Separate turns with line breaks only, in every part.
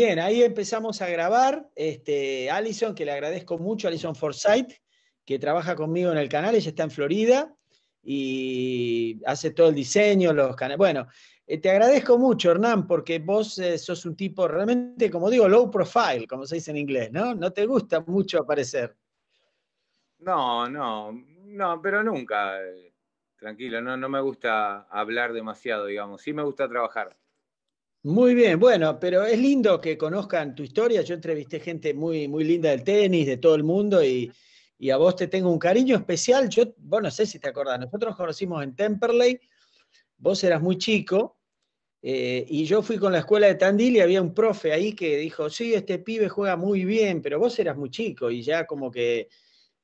Bien, ahí empezamos a grabar. Este, Alison, que le agradezco mucho, Alison Forsyth, que trabaja conmigo en el canal, ella está en Florida y hace todo el diseño, los canales. Bueno, eh, te agradezco mucho, Hernán, porque vos eh, sos un tipo realmente, como digo, low profile, como se dice en inglés, ¿no? No te gusta mucho aparecer.
No, no, no, pero nunca. Eh, tranquilo, no, no me gusta hablar demasiado, digamos. Sí me gusta trabajar.
Muy bien, bueno, pero es lindo que conozcan tu historia. Yo entrevisté gente muy, muy linda del tenis, de todo el mundo, y, a vos te tengo un cariño especial. Yo, bueno no sé si te acordás, nosotros nos conocimos en Temperley, vos eras muy chico, eh, y yo fui con la escuela de Tandil y había un profe ahí que dijo, sí, este pibe juega muy bien, pero vos eras muy chico, y ya como que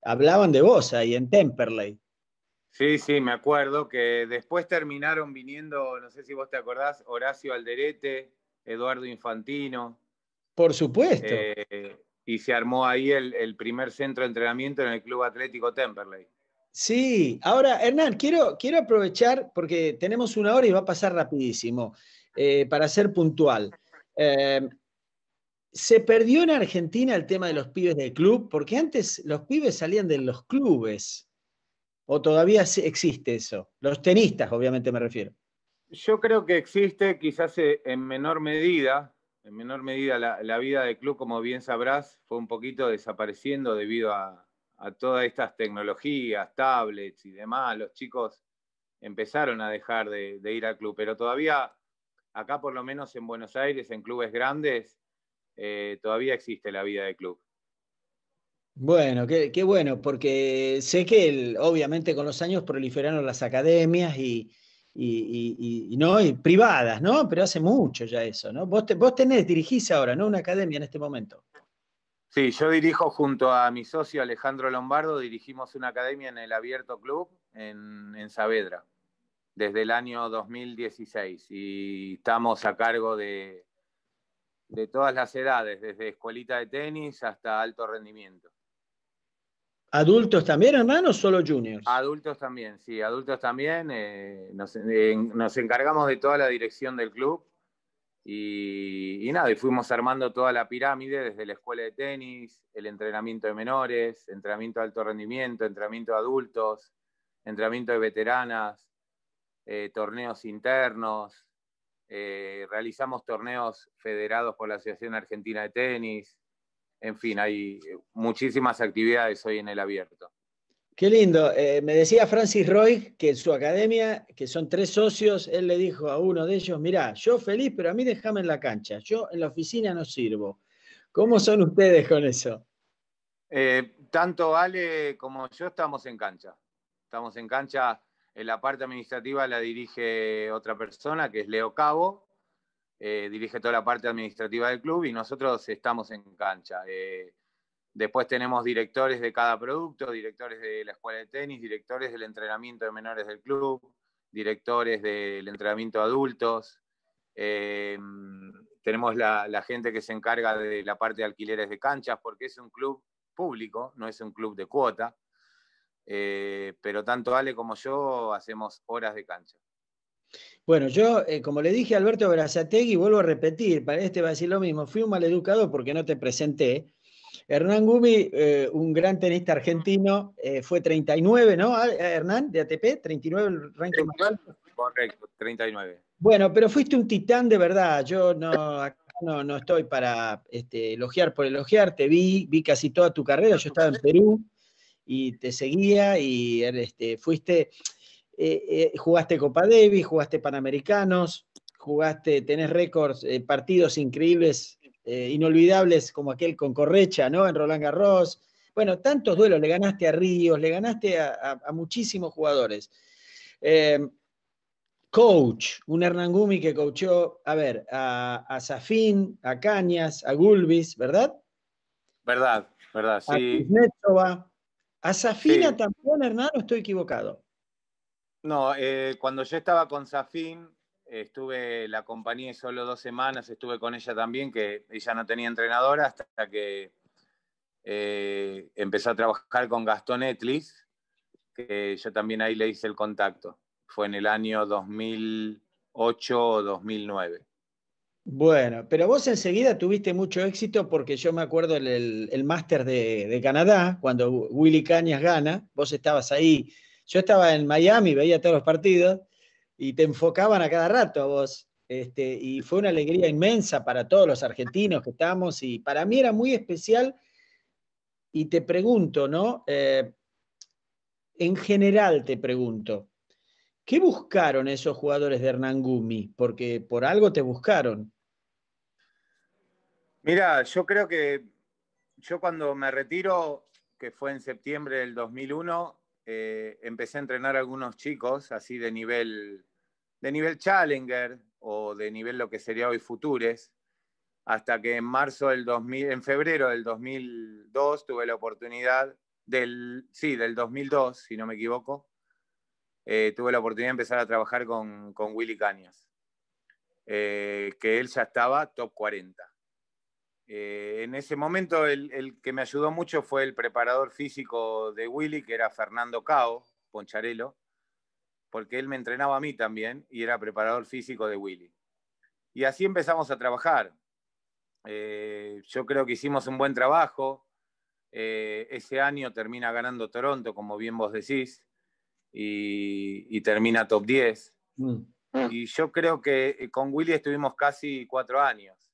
hablaban de vos ahí en Temperley.
Sí, sí, me acuerdo que después terminaron viniendo, no sé si vos te acordás, Horacio Alderete, Eduardo Infantino.
Por supuesto.
Eh, y se armó ahí el, primer centro de entrenamiento en el Club Atlético Temperley.
Sí, ahora Hernán, quiero, quiero aprovechar, porque tenemos una hora y va a pasar rapidísimo, eh, para ser puntual. Eh, se perdió en Argentina el tema de los pibes del club, porque antes los pibes salían de los clubes. ¿O todavía existe eso? Los tenistas, obviamente me refiero.
Yo creo que existe quizás eh, en menor medida, en menor medida la, vida de club, como bien sabrás, fue un poquito desapareciendo debido a, todas estas tecnologías, tablets y demás. Los chicos empezaron a dejar de, ir al club, pero todavía acá por lo menos en Buenos Aires, en clubes grandes, eh, todavía existe la vida de club.
Bueno, qué, bueno, porque sé que obviamente con los años proliferaron las academias y, no privadas, ¿no? Pero hace mucho ya eso, ¿no? Vos, tenés, dirigís ahora, ¿no? Una academia en este momento.
Sí, yo dirijo junto a mi socio Alejandro Lombardo, dirigimos una academia en el Abierto Club en, Saavedra desde el año 2016 y estamos a cargo de, de todas las edades, desde escuelita de tenis hasta alto rendimiento.
¿Adultos también, hermano, o solo juniors?
Adultos también, sí, adultos también. Eh, nos, encargamos de toda la dirección del club y, nada, y fuimos armando toda la pirámide desde la escuela de tenis, el entrenamiento de menores, entrenamiento de alto rendimiento, entrenamiento de adultos, entrenamiento de veteranas, eh, torneos internos, eh, realizamos torneos federados por la Asociación Argentina de Tenis, en fin, hay eh, muchísimas actividades hoy en el abierto.
Qué lindo. Eh, me decía Francis Roy que en su academia, que son tres socios, él le dijo a uno de ellos, mirá, yo feliz, pero a mí déjame en la cancha, yo en la oficina no sirvo. ¿Cómo son ustedes con eso?
Eh, tanto Ale como yo estamos en cancha. Estamos en cancha, en la parte administrativa la dirige otra persona, que es Leo Cabo, eh, dirige toda la parte administrativa del club y nosotros estamos en cancha. Eh, después tenemos directores de cada producto, directores de la escuela de tenis, directores del entrenamiento de menores del club, directores del entrenamiento de adultos. Eh, tenemos la, gente que se encarga de la parte de alquileres de canchas, porque es un club público, no es un club de cuota. pero tanto Ale como yo hacemos horas de cancha.
Bueno, yo, eh, como le dije a Alberto Brazategui, vuelvo a repetir, para este va a decir lo mismo, fui un maleducado porque no te presenté. Hernán Gumi, eh, un gran tenista argentino, eh, fue 39, ¿no? Ah, Hernán, de ATP, 39 el ranking más
Correcto, 39.
Bueno, pero fuiste un titán de verdad. Yo no, no, estoy para este, elogiar por elogiar. Te vi, vi casi toda tu carrera. Yo estaba en Perú y te seguía y er, este, fuiste eh, eh, jugaste Copa Davis, jugaste Panamericanos, jugaste, tenés récords, eh, partidos increíbles, inolvidables, como aquel con Correcha, ¿no? En Roland Garros. Bueno, tantos duelos, le ganaste a Ríos, le ganaste a, muchísimos jugadores. coach, un Hernán Gumi que coachó, a ver, a, a a Cañas, a Gulbis, ¿verdad?
Verdad, verdad, sí.
A Safina también, Hernán, estoy equivocado?
No, eh, cuando yo estaba con Safín, estuve, la compañía solo dos semanas, estuve con ella también, que ella no tenía entrenadora hasta que empezó eh, empecé a trabajar con Gastón Etlis, que yo también ahí le hice el contacto. Fue en el año 2008 o 2009.
Bueno, pero vos enseguida tuviste mucho éxito porque yo me acuerdo el, máster de, de Canadá, cuando Willy Cañas gana, vos estabas ahí yo estaba en Miami, veía todos los partidos y te enfocaban a cada rato a vos. Este, y fue una alegría inmensa para todos los argentinos que estamos. y para mí era muy especial. Y te pregunto, ¿no? Eh, en general te pregunto, ¿qué buscaron esos jugadores de Hernán Gumi? Porque por algo te buscaron.
Mira, yo creo que yo cuando me retiro, que fue en septiembre del 2001, eh, empecé a entrenar a algunos chicos así de nivel, de nivel Challenger o de nivel lo que sería hoy Futures, hasta que en marzo del 2000, en febrero del 2002 tuve la oportunidad del, sí, del 2002, si no me equivoco, eh, tuve la oportunidad de empezar a trabajar con, con Willy Cañas, eh, que él ya estaba top 40. Eh, en ese momento el, que me ayudó mucho fue el preparador físico de Willy, que era Fernando Cao, Poncharelo, porque él me entrenaba a mí también y era preparador físico de Willy. Y así empezamos a trabajar. Eh, yo creo que hicimos un buen trabajo. Eh, ese año termina ganando Toronto, como bien vos decís, y, termina top 10. Mm. Y yo creo que con Willy estuvimos casi cuatro años.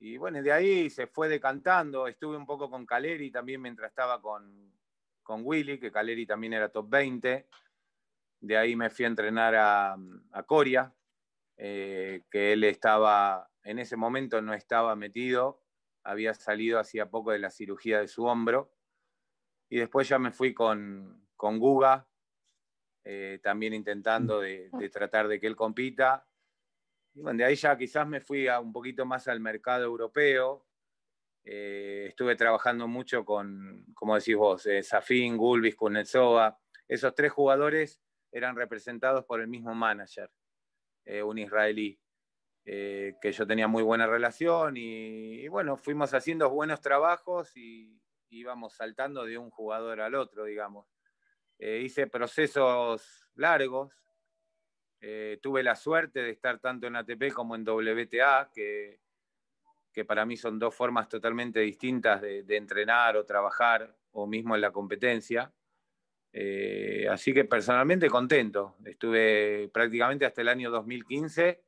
Y bueno, de ahí se fue decantando. Estuve un poco con Caleri también mientras estaba con, con Willy, que Caleri también era top 20. De ahí me fui a entrenar a, a Coria, eh, que él estaba, en ese momento no estaba metido, había salido hacía poco de la cirugía de su hombro. Y después ya me fui con, con Guga, eh, también intentando de, de, tratar de que él compita bueno, de ahí ya quizás me fui un poquito más al mercado europeo. Eh, estuve trabajando mucho con, como decís vos, eh, Safin, Gulbis, Kunetsova. Esos tres jugadores eran representados por el mismo manager, eh, un israelí, que yo tenía muy buena relación y, bueno, fuimos haciendo buenos trabajos y, íbamos saltando de un jugador al otro, digamos. hice procesos largos, eh, tuve la suerte de estar tanto en ATP como en WTA, que, que para mí son dos formas totalmente distintas de, entrenar o trabajar, o mismo en la competencia. Eh, así que personalmente contento. Estuve prácticamente hasta el año 2015,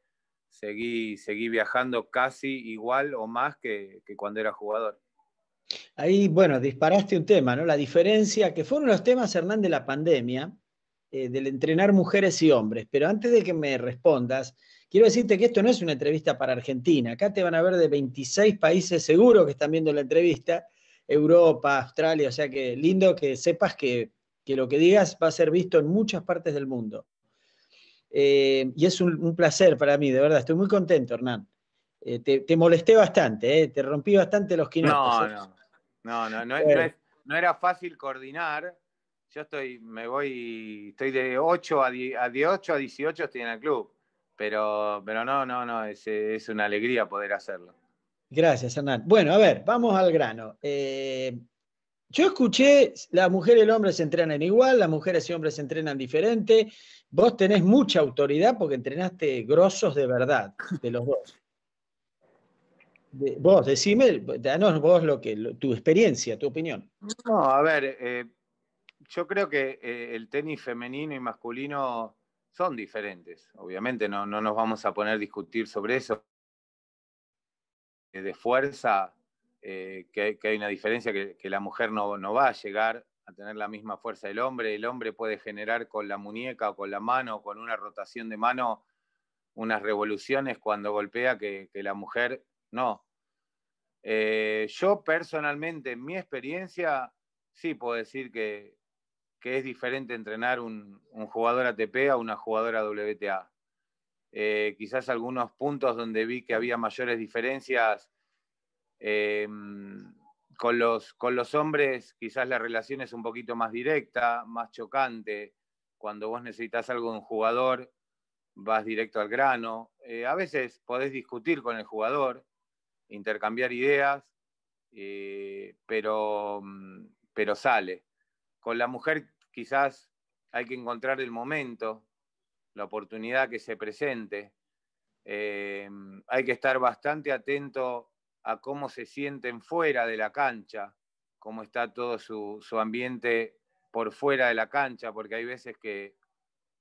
seguí, seguí viajando casi igual o más que, que cuando era jugador.
Ahí, bueno, disparaste un tema, ¿no? La diferencia, que fueron los temas, Hernán, de la pandemia, eh, del entrenar mujeres y hombres, pero antes de que me respondas, quiero decirte que esto no es una entrevista para Argentina. Acá te van a ver de 26 países seguro que están viendo la entrevista, Europa, Australia, o sea que lindo que sepas que, lo que digas va a ser visto en muchas partes del mundo. Eh, y es un, placer para mí, de verdad, estoy muy contento, Hernán. Eh, te, molesté bastante, te rompí bastante los quinotos. No, no,
no, no, no era fácil coordinar yo estoy, me voy, estoy de 8 a, a, a 18 estoy en el club, pero, pero no, no, no, es, una alegría poder hacerlo.
Gracias, Hernán. Bueno, a ver, vamos al grano. Eh, yo escuché, la mujer y el hombre se entrenan igual, las mujeres y hombres se entrenan diferente. Vos tenés mucha autoridad porque entrenaste grosos de verdad, de los dos. vos, decime, danos vos lo que, tu experiencia,
tu opinión. No, a ver, eh, yo creo que eh, el tenis femenino y masculino son diferentes. Obviamente no, nos vamos a poner a discutir sobre eso. De fuerza, eh, que, hay una diferencia, que, la mujer no, no, va a llegar a tener la misma fuerza del hombre. El hombre puede generar con la muñeca o con la mano, con una rotación de mano, unas revoluciones cuando golpea que, la mujer no. Eh, yo personalmente, en mi experiencia, sí puedo decir que que es diferente entrenar un, jugador ATP a una jugadora WTA. Eh, quizás algunos puntos donde vi que había mayores diferencias eh, con, los, con los hombres, quizás la relación es un poquito más directa, más chocante. Cuando vos necesitas algo de un jugador, vas directo al grano. Eh, a veces podés discutir con el jugador, intercambiar ideas, pero, mm, pero sale. Con la mujer quizás hay que encontrar el momento, la oportunidad que se presente. Eh, hay que estar bastante atento a cómo se sienten fuera de la cancha, cómo está todo su, ambiente por fuera de la cancha, porque hay veces que,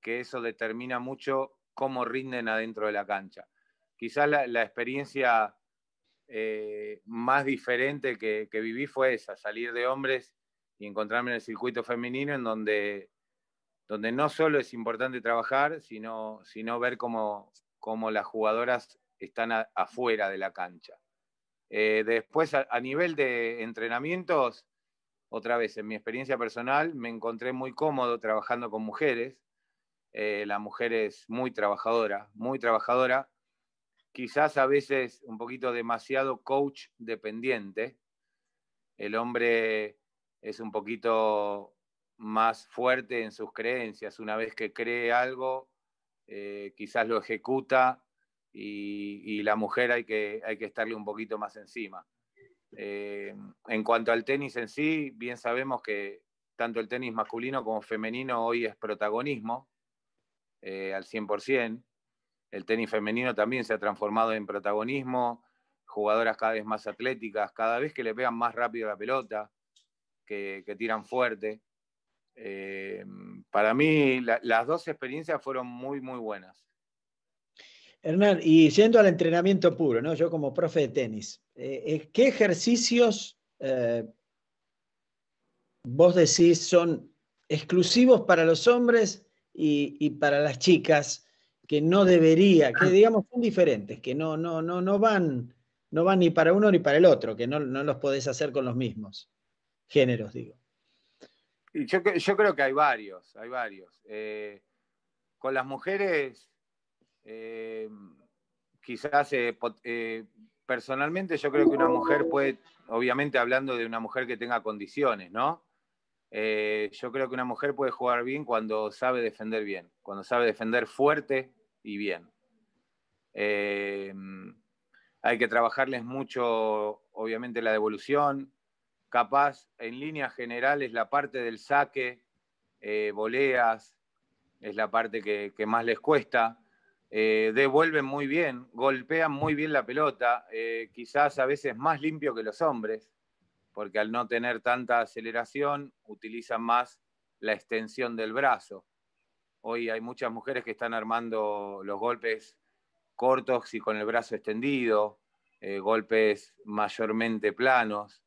eso determina mucho cómo rinden adentro de la cancha. Quizás la, experiencia eh, más diferente que, que, viví fue esa, salir de hombres y encontrarme en el circuito femenino en donde, donde no solo es importante trabajar, sino, sino ver cómo, cómo las jugadoras están afuera de la cancha. Eh, después, a, nivel de entrenamientos, otra vez, en mi experiencia personal, me encontré muy cómodo trabajando con mujeres. Eh, la mujer es muy trabajadora, muy trabajadora. Quizás a veces un poquito demasiado coach dependiente. El hombre es un poquito más fuerte en sus creencias. Una vez que cree algo, eh, quizás lo ejecuta y, la mujer hay que, hay que estarle un poquito más encima. Eh, en cuanto al tenis en sí, bien sabemos que tanto el tenis masculino como femenino hoy es protagonismo eh, al 100%. El tenis femenino también se ha transformado en protagonismo, jugadoras cada vez más atléticas, cada vez que le pegan más rápido la pelota, que, tiran fuerte. Eh, para mí las dos experiencias fueron muy, muy buenas.
Hernán, y yendo al entrenamiento puro, ¿no? yo como profe de tenis, eh, eh, ¿qué ejercicios vos decís son exclusivos para los hombres y, para las chicas que no debería, que ah. digamos son diferentes, que no, no, no, van, no van ni para uno ni para el otro, que no, no los podés hacer con los mismos? géneros, digo.
Yo, yo creo que hay varios, hay varios. Eh, con las mujeres, eh, quizás eh, personalmente yo creo que una mujer puede, obviamente hablando de una mujer que tenga condiciones, ¿no? yo creo que una mujer puede jugar bien cuando sabe defender bien, cuando sabe defender fuerte y bien. hay que trabajarles mucho, obviamente, la devolución, capaz en línea general, es la parte del saque, eh, voleas, es la parte que, más les cuesta. Eh, devuelven muy bien, golpean muy bien la pelota, eh, quizás a veces más limpio que los hombres, porque al no tener tanta aceleración utilizan más la extensión del brazo. Hoy hay muchas mujeres que están armando los golpes cortos y con el brazo extendido, golpes mayormente planos.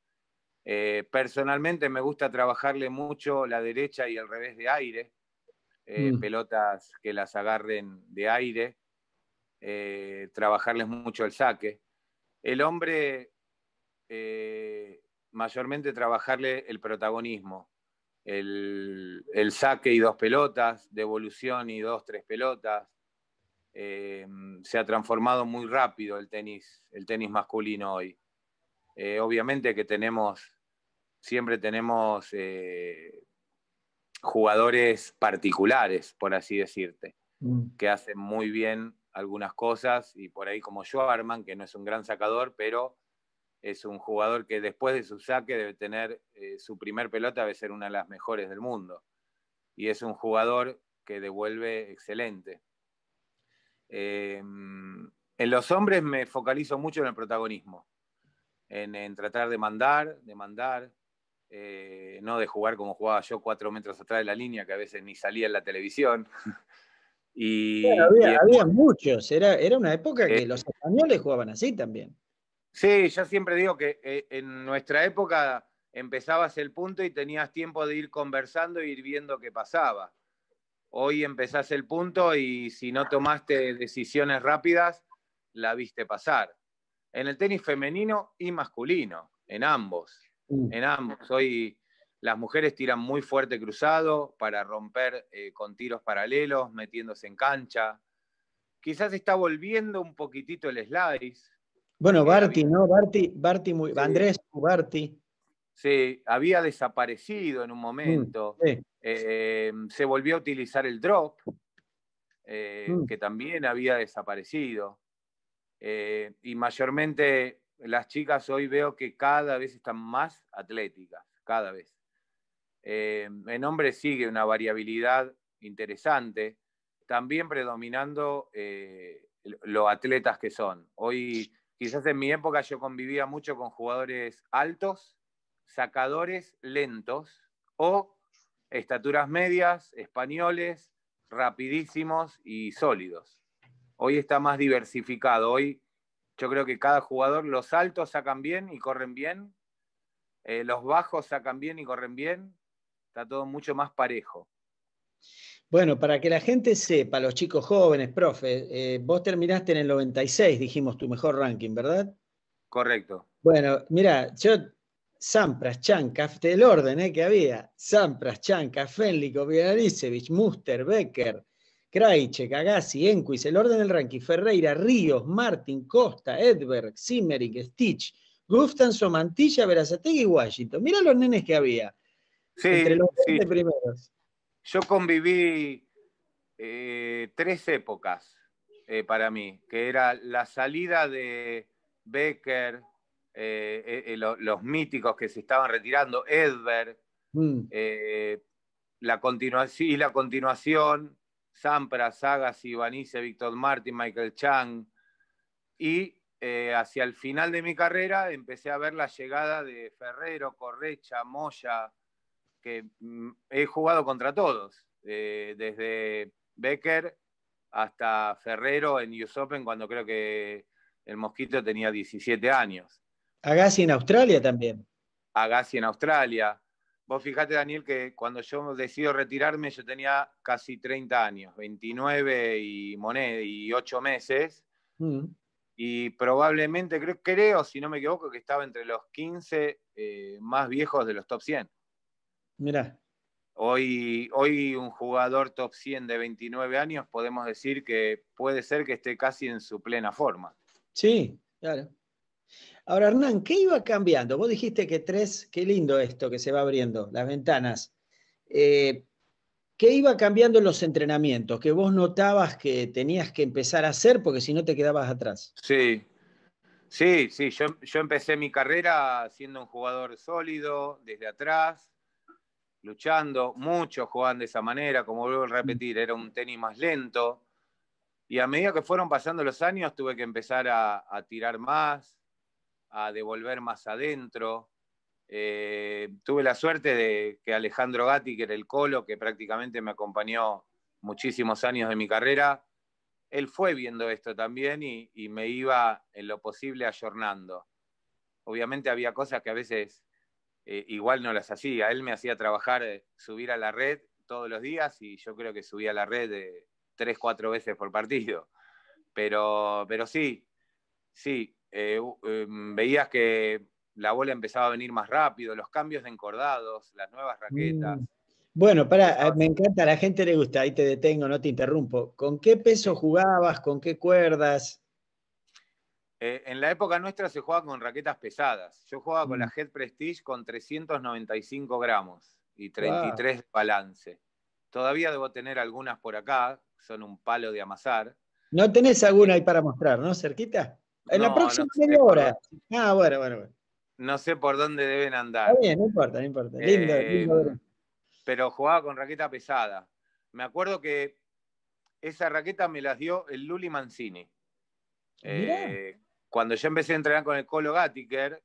Eh, personalmente me gusta trabajarle mucho la derecha y el revés de aire, eh, mm. pelotas que las agarren de aire, eh, trabajarles mucho el saque. El hombre, mayormente trabajarle el protagonismo, el, saque y dos pelotas, devolución y dos, tres pelotas. se ha transformado muy rápido el tenis, el tenis masculino hoy. obviamente que tenemos siempre tenemos eh, jugadores particulares, por así decirte, mm. que hacen muy bien algunas cosas y por ahí como Schwarman, que no es un gran sacador, pero es un jugador que después de su saque debe tener eh, su primer pelota, debe ser una de las mejores del mundo. Y es un jugador que devuelve excelente. Em, en los hombres me focalizo mucho en el protagonismo, en, en tratar de mandar, de mandar, eh, no de jugar como jugaba yo cuatro metros atrás de la línea, que a veces ni salía en la televisión. y, había,
muchos, era, era una época que eh, los españoles jugaban así también.
Sí, yo siempre digo que eh, en nuestra época empezabas el punto y tenías tiempo de ir conversando e ir viendo qué pasaba. Hoy empezás el punto y si no tomaste decisiones rápidas, la viste pasar. En el tenis femenino y masculino, en ambos. Mm. en ambos. Hoy las mujeres tiran muy fuerte cruzado para romper eh, con tiros paralelos, metiéndose en cancha. Quizás está volviendo un poquitito el slice.
Bueno, eh, Barty, ¿no? Barty, Barty muy... Andrés Barty.
Sí, había desaparecido en un mm, momento. Eh, se volvió a utilizar el drop, mm. que también había desaparecido. y mayormente las chicas hoy veo que cada vez están más atléticas, cada vez. Eh, en hombres sigue una variabilidad interesante, también predominando eh, los atletas que son. Hoy, quizás en mi época yo convivía mucho con jugadores altos, sacadores lentos o estaturas medias, españoles, rapidísimos y sólidos. Hoy está más diversificado, hoy yo creo que cada jugador, los altos sacan bien y corren bien, eh, los bajos sacan bien y corren bien, está todo mucho más parejo.
Bueno, para que la gente sepa, los chicos jóvenes, profe, eh, vos terminaste en el 96, dijimos tu mejor ranking, ¿verdad?
Correcto.
Bueno, mira, yo, Sampras, Chanka, del orden eh, que había, Sampras, Chanka, Fenlico, Muster, Becker, Krajicek, Agassi, Enquist, el orden del ranking, Ferreira, Ríos, Martín, Costa, Edberg, Zimmering, Stitch, Gustafson, Mantilla, Verazategui y Washington. Mirá los nenes que había. entre los primeros.
Yo conviví eh, tres épocas eh, para mí, que era la salida de Becker, eh, los míticos que se estaban retirando, Edberg, y mm. la continuación Sampras, Agassi, Vanice, Víctor Martin, Michael Chang. Y eh, hacia el final de mi carrera empecé a ver la llegada de Ferrero, Correcha, Moya, que mm, he jugado contra todos, eh, desde Becker hasta Ferrero en US Open cuando creo que el Mosquito tenía 17 años.
Agassi en Australia también.
Agassi en Australia. Vos fijate, Daniel, que cuando yo decido retirarme, yo tenía casi 30 años, 29 y 8 meses. Mm. Y probablemente, creo, creo, si no me equivoco, que estaba entre los 15 eh, más viejos de los top 100. Mirá. Hoy, hoy un jugador top 100 de 29 años podemos decir que puede ser que esté casi en su plena forma.
Sí, claro. Ahora, Hernán, ¿qué iba cambiando? Vos dijiste que tres, qué lindo esto que se va abriendo, las ventanas. Eh, ¿Qué iba cambiando en los entrenamientos? ¿Que vos notabas que tenías que empezar a hacer porque si no te quedabas atrás?
Sí, sí, sí. Yo, empecé mi carrera siendo un jugador sólido, desde atrás, luchando, mucho, jugando de esa manera, como vuelvo a repetir, era un tenis más lento. Y a medida que fueron pasando los años, tuve que empezar a tirar más, a devolver más adentro. Eh, tuve la suerte de que Alejandro Gatti, que era el colo, que prácticamente me acompañó muchísimos años de mi carrera, él fue viendo esto también y, me iba en lo posible ayornando. Obviamente había cosas que a veces eh, igual no las hacía. Él me hacía trabajar, eh, subir a la red todos los días y yo creo que subía a la red de tres, cuatro veces por partido. Pero, pero sí, sí, eh, em, veías que la bola empezaba a venir más rápido, los cambios de encordados, las nuevas raquetas.
Mm. Bueno, eh, me encanta, a la gente le gusta, ahí te detengo, no te interrumpo. ¿Con qué peso jugabas? ¿Con qué cuerdas?
Eh, en la época nuestra se jugaba con raquetas pesadas. Yo jugaba con la mm. Head Prestige con 395 gramos y 33 de balance. Todavía debo tener algunas por acá, son un palo de amasar.
¿No tenés alguna ahí para mostrar, no? ¿Cerquita? En la próxima hora. Ah, bueno, bueno, bueno.
No sé por dónde deben andar. Está bien, no importa,
no importa. Lindo, lindo. Eh,
pero jugaba con raqueta pesada. Me acuerdo que esa raqueta me las dio el Luli Mancini. Ah, eh, cuando yo empecé a entrenar con el Colo Gattiker,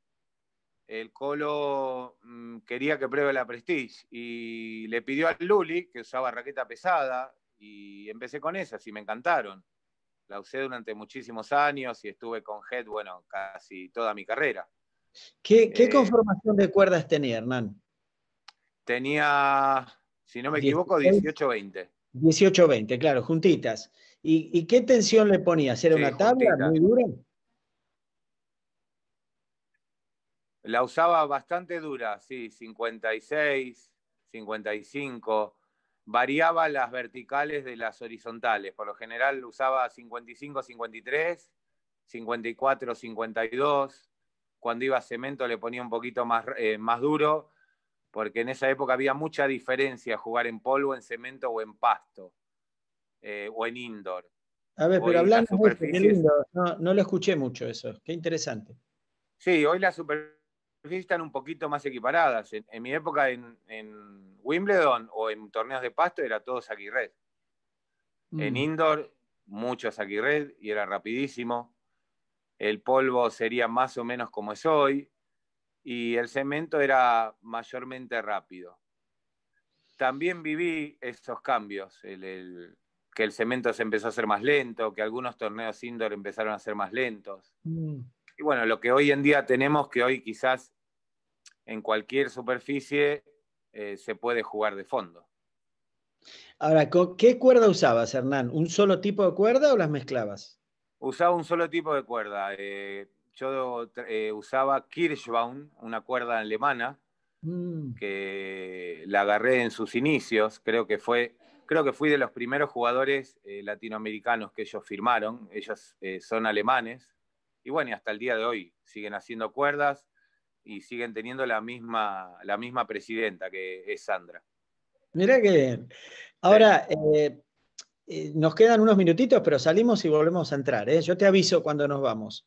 el Colo mm, quería que pruebe la Prestige y le pidió al Luli, que usaba raqueta pesada, y empecé con esas y me encantaron la usé durante muchísimos años y estuve con Head, bueno, casi toda mi carrera.
¿Qué, eh, conformación de cuerdas tenía, Hernán?
Tenía, si no me equivoco, 18-20.
18-20, claro, juntitas. ¿Y, qué tensión le ponías? ¿Era una tabla muy dura?
La usaba bastante dura, sí, 56, 55 variaba las verticales de las horizontales. Por lo general usaba 55, 53, 54, 52. Cuando iba a cemento le ponía un poquito más, eh, más duro, porque en esa época había mucha diferencia jugar en polvo, en cemento o en pasto, eh, o en indoor. A ver, pero hablando de
no, no lo escuché mucho
eso, qué interesante. Sí, hoy la super están un poquito más equiparadas. En, mi época en, Wimbledon o en torneos de pasto era todo aquí red. En mm. indoor, mucho aquí red y era rapidísimo. El polvo sería más o menos como es hoy. Y el cemento era mayormente rápido. También viví esos cambios, que el cemento se empezó a hacer más lento, que algunos torneos indoor empezaron a ser más lentos. Mm. Y bueno, lo que hoy en día tenemos, que hoy quizás en cualquier superficie eh, se puede jugar de fondo.
Ahora, ¿qué cuerda usabas, Hernán? ¿Un solo tipo de cuerda o las mezclabas?
Usaba un solo tipo de cuerda. Eh, yo eh, usaba Kirschbaum, una cuerda alemana, mm. que la agarré en sus inicios. Creo que, fue, creo que fui de los primeros jugadores latinoamericanos que ellos firmaron. Ellos son alemanes y bueno, y hasta el día de hoy siguen haciendo cuerdas y siguen teniendo la misma, la misma presidenta que es Sandra.
Mirá qué bien. Ahora, eh, eh, nos quedan unos minutitos, pero salimos y volvemos a entrar. ¿eh? Yo te aviso cuando nos vamos.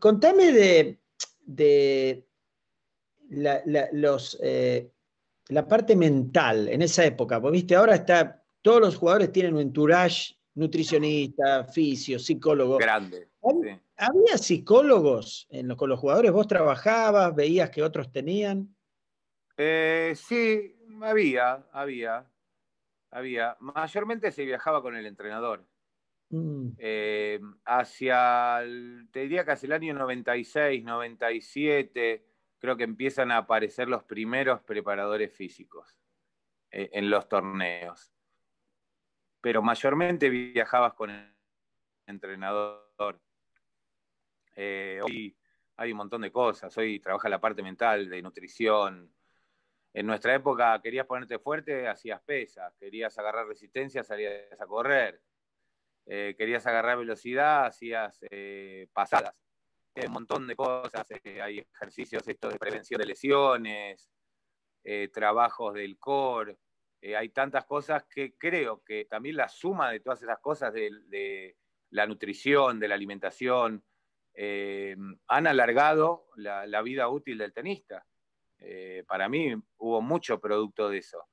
contame de, la, los, la parte mental en esa época. Porque viste, ahora está, todos los jugadores tienen un entourage nutricionista, fisio, psicólogo. Grande. ¿Había psicólogos en los, con los jugadores? ¿Vos trabajabas? ¿Veías que otros tenían?
Eh, sí, había, había, había. Mayormente se viajaba con el entrenador. Mm. Eh, hacia, el, te diría que hacia el año 96, 97, creo que empiezan a aparecer los primeros preparadores físicos eh, en los torneos pero mayormente viajabas con el entrenador. Eh, hoy hay un montón de cosas, hoy trabaja la parte mental, de nutrición. En nuestra época querías ponerte fuerte, hacías pesas, querías agarrar resistencia, salías a correr, eh, querías agarrar velocidad, hacías eh, pasadas. Hay un montón de cosas, hay ejercicios esto de prevención de lesiones, trabajos del core eh, hay tantas cosas que creo que también la suma de todas esas cosas de, la nutrición, de la alimentación, eh, han alargado la, vida útil del tenista. Eh, para mí hubo mucho producto de eso.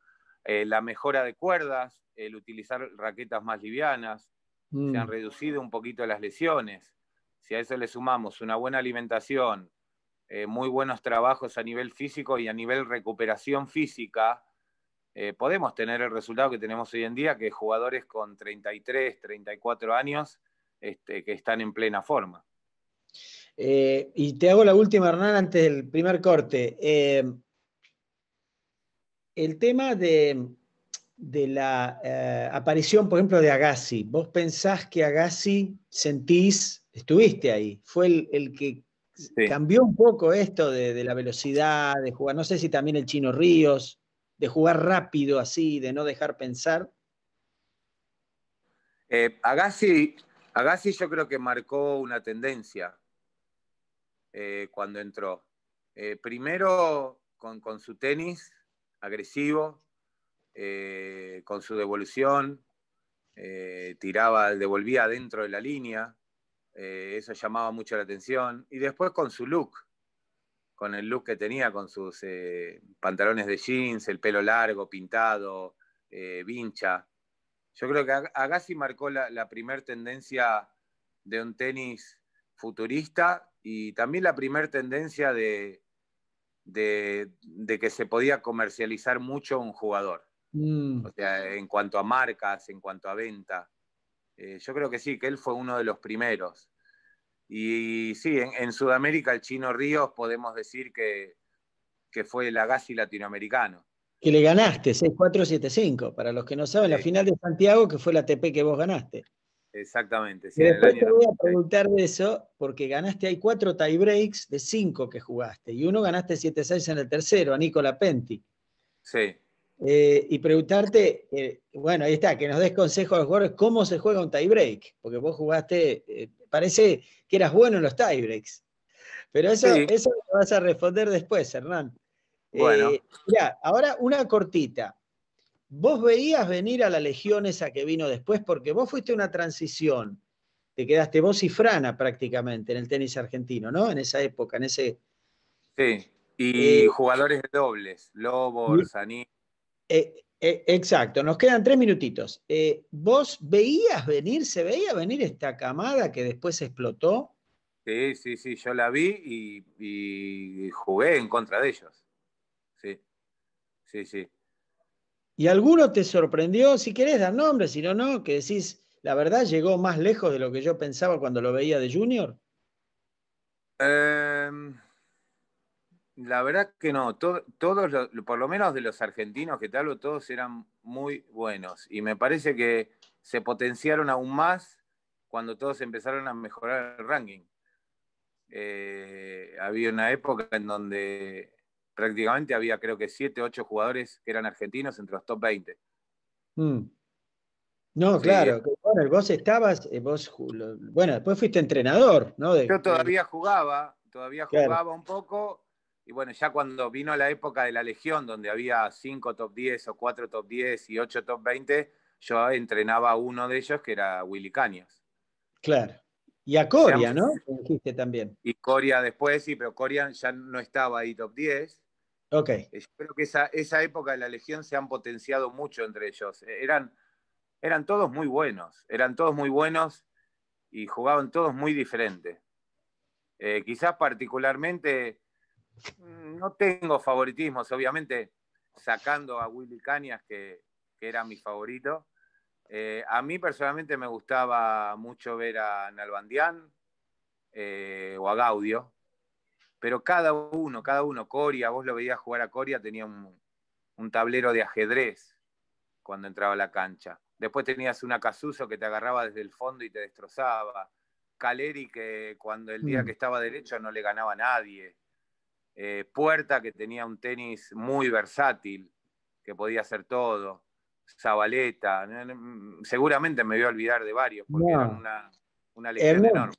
la mejora de cuerdas, el utilizar raquetas más livianas, se han mm. reducido un poquito las lesiones. Si a eso le sumamos una buena alimentación, muy buenos trabajos a nivel físico y a nivel recuperación física, eh, podemos tener el resultado que tenemos hoy en día, que jugadores con 33, 34 años este, que están en plena forma.
Eh, y te hago la última, Hernán, antes del primer corte. Eh, el tema de, la aparición, por ejemplo, de Agassi. ¿Vos pensás que Agassi sentís, estuviste ahí, fue el, que cambió un poco esto de, de la velocidad, de jugar? No sé si también el Chino Ríos de jugar rápido así, de no dejar pensar?
Eh, Agassi, yo creo que marcó una tendencia eh, cuando entró. Eh, primero con, su tenis agresivo, con su devolución, tiraba, devolvía dentro de la línea, eso llamaba mucho la atención, y después con su look con el look que tenía, con sus eh, pantalones de jeans, el pelo largo, pintado, eh, vincha. Yo creo que Agassi marcó la, primera tendencia de un tenis futurista y también la primera tendencia de, que se podía comercializar mucho un jugador. Mm. O sea, en cuanto a marcas, en cuanto a venta. Eh, yo creo que sí, que él fue uno de los primeros. Y, sí, en, Sudamérica el Chino Ríos podemos decir que, que fue el Agassi latinoamericano.
Que le ganaste 6-4-7-5, para los que no saben, la final de Santiago, que fue la TP que vos ganaste.
Exactamente. Sí, y después te voy
a preguntar de eso, porque ganaste, hay cuatro tiebreaks de cinco que jugaste, y uno ganaste 7-6 en el tercero, a Nicola Penti. Sí. Eh, y preguntarte, eh, bueno, ahí está, que nos des consejo a los jugadores cómo se juega un tiebreak, porque vos jugaste eh, parece que eras bueno en los tiebreaks. Pero eso, eso lo vas a responder después, Hernán. Bueno. Eh, ahora una cortita. ¿Vos veías venir a la legión esa que vino después? Porque vos fuiste una transición. Te quedaste vos y Frana prácticamente en el tenis argentino, ¿no? En esa época, en ese.
Sí, y eh, jugadores de dobles, Lobo,
Orsani. Eh, eh, exacto, nos quedan tres minutitos. Eh, ¿Vos veías venir, se veía venir esta camada que después explotó?
Sí, sí, sí, yo la vi y, jugué en contra de ellos. Sí, sí, sí.
¿Y alguno te sorprendió? Si querés dar nombre, si no, no, que decís, la verdad llegó más lejos de lo que yo pensaba cuando lo veía de Junior.
Em, la verdad que no, todos, por lo menos de los argentinos que te hablo, todos eran muy buenos y me parece que se potenciaron aún más cuando todos empezaron a mejorar el ranking. Eh, había una época en donde prácticamente había creo que 7, 8 jugadores que eran argentinos entre los top 20.
Mm. No, claro, bueno, vos estabas, eh, vos, bueno, después fuiste entrenador, ¿no? Yo todavía
jugaba, todavía jugaba un poco y bueno, ya cuando vino la época de la Legión, donde había cinco top 10 o cuatro top 10 y 8 top 20, yo entrenaba a uno de ellos que era Willy Cañas.
Claro. Y a Coria, ¿no? también.
Y Coria después, sí, pero Coria ya no estaba ahí top 10. Ok. Eh, yo creo que esa, época de la Legión se han potenciado mucho entre ellos. Eh, eran, eran todos muy buenos, eran todos muy buenos y jugaban todos muy diferente. Eh, quizás particularmente Mm, no tengo favoritismos, obviamente, sacando a Willy Cañas, que, era mi favorito. Eh, a mí personalmente me gustaba mucho ver a Nalbandián eh, o a Gaudio, pero cada uno, cada uno, Coria, vos lo veías jugar a Coria, tenía un, tablero de ajedrez cuando entraba a la cancha. Después tenías una Casuso que te agarraba desde el fondo y te destrozaba. Caleri que cuando el día mm. que estaba derecho no le ganaba a nadie. Eh, puerta, que tenía un tenis muy versátil, que podía hacer todo, Zabaleta, mm, seguramente me voy a olvidar de varios, porque una, lección enorme.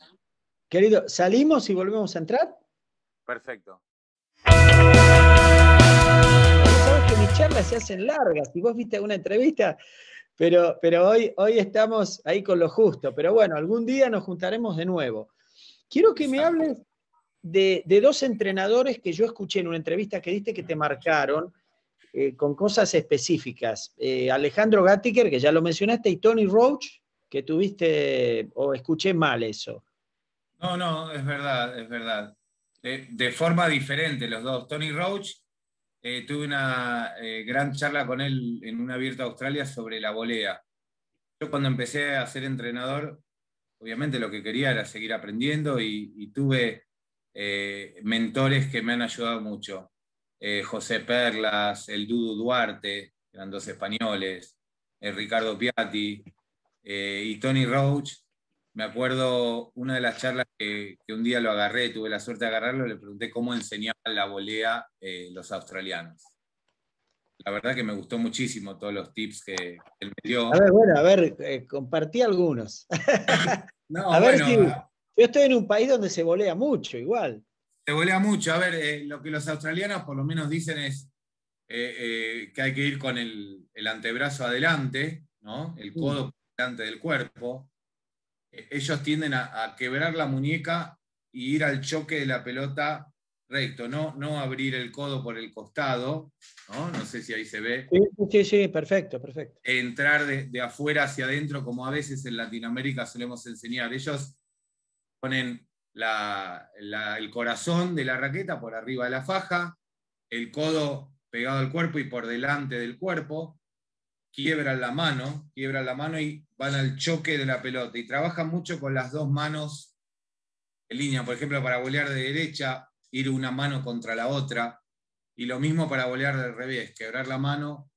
Querido, ¿salimos y volvemos a entrar? Perfecto. Sabes que mis charlas se hacen largas, y vos viste una entrevista, pero, pero hoy, hoy estamos ahí con lo justo, pero bueno, algún día nos juntaremos de nuevo. Quiero que me hables de, dos entrenadores que yo escuché en una entrevista que diste que te marcaron eh, con cosas específicas. Eh, Alejandro Gattiker, que ya lo mencionaste, y Tony Roach, que tuviste, o escuché mal eso.
No, no, es verdad, es verdad. De, forma diferente los dos. Tony Roach, eh, tuve una gran charla con él en una abierta Australia sobre la volea. Yo cuando empecé a ser entrenador, obviamente lo que quería era seguir aprendiendo y tuve eh, mentores que me han ayudado mucho. Eh, José Perlas, el Dudu Duarte, eran dos españoles, eh, Ricardo Piatti y Tony Roach. Me acuerdo una de las charlas que, un día lo agarré, tuve la suerte de agarrarlo, le pregunté cómo enseñaban la volea los australianos la verdad que me gustó muchísimo todos los tips que él me dio. A ver, bueno, a
ver, compartí algunos.
no, a ver si, yo estoy en un país donde se volea mucho, igual. Se volea mucho. A ver, eh, lo que los australianos por lo menos dicen es eh, eh, que hay que ir con el, antebrazo adelante, ¿no? El codo delante del cuerpo. E-, ellos tienden a, quebrar la muñeca y ir al choque de la pelota recto, no, no abrir el codo por el costado, ¿no? sé si ahí se ve. Sí, sí, sí perfecto, perfecto. Entrar de, de afuera hacia adentro, como a veces en Latinoamérica solemos enseñar. Ellos ponen el corazón de la raqueta por arriba de la faja, el codo pegado al cuerpo y por delante del cuerpo, quiebran la mano, quiebran la mano y van al choque de la pelota. Y trabajan mucho con las dos manos en línea, por ejemplo, para volear de derecha, ir una mano contra la otra, y lo mismo para volear del revés, quebrar la mano,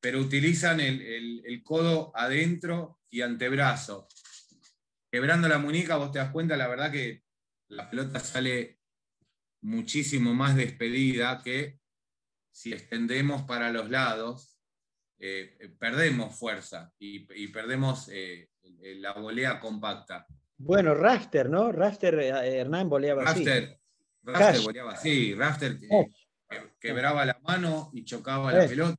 pero utilizan el, el codo adentro y antebrazo quebrando la muñeca, vos te das cuenta, la verdad que la pelota sale muchísimo más despedida que si extendemos para los lados, eh, perdemos fuerza y, perdemos eh, la volea compacta.
Bueno, Rafter, ¿no? Rafter, eh, Hernán voleaba Rafter, así.
Rafter voleaba Rafter oh. quebraba la mano y chocaba la pelota.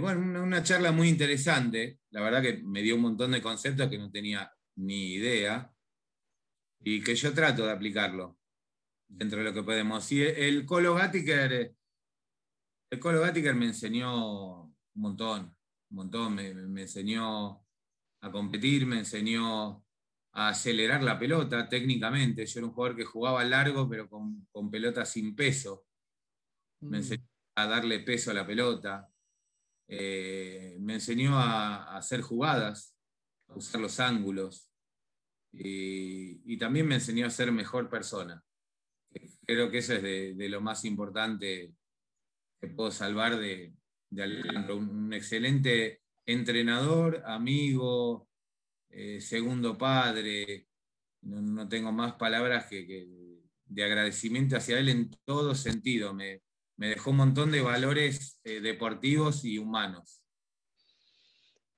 bueno, una charla muy interesante, la verdad que me dio un montón de conceptos que no tenía ni idea, y que yo trato de aplicarlo dentro de lo que podemos. Y el Colo Gattiker, el me enseñó un montón, un montón, me, enseñó a competir, me enseñó a acelerar la pelota técnicamente. Yo era un jugador que jugaba largo, pero con, pelota sin peso. Me mm. enseñó a darle peso a la pelota. Eh, me enseñó a, hacer jugadas, a usar los ángulos. Y, también me enseñó a ser mejor persona. Creo que eso es de, lo más importante que puedo salvar de, Un, excelente entrenador, amigo, eh, segundo padre. No, tengo más palabras que, de agradecimiento hacia él en todo sentido. Me, dejó un montón de valores eh, deportivos y humanos.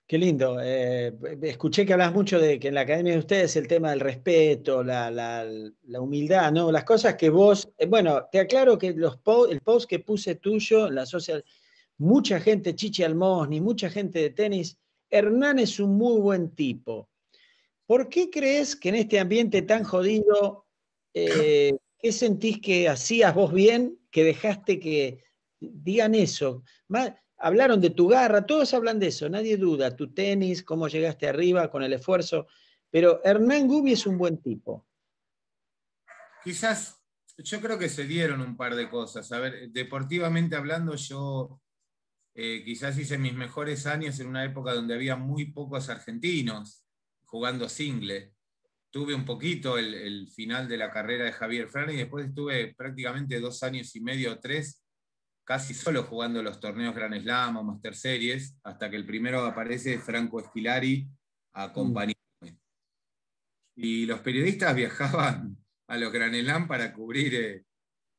Qué lindo. Eh, escuché que hablas mucho de que en la academia de ustedes el tema del respeto, la, humildad, ¿no? Las cosas que vos. Eh, bueno, te aclaro que los el post que puse tuyo la social. Mucha gente, Chichi ni mucha gente de tenis. Hernán es un muy buen tipo. ¿Por qué crees que en este ambiente tan jodido, eh, qué sentís que hacías vos bien que dejaste que digan eso? hablaron de tu garra, todos hablan de eso, nadie duda, tu tenis, cómo llegaste arriba con el esfuerzo, pero Hernán Gubi es un buen tipo.
Quizás, yo creo que se dieron un par de cosas. A ver, deportivamente hablando, yo eh, quizás hice mis mejores años en una época donde había muy pocos argentinos jugando single. Tuve un poquito el, final de la carrera de Javier Fran y después estuve prácticamente dos años y medio o tres casi solo jugando los torneos Gran Slam o Master Series, hasta que el primero aparece Franco Esquilari a mm. Y los periodistas viajaban a los Gran Slam para, cubrir, eh,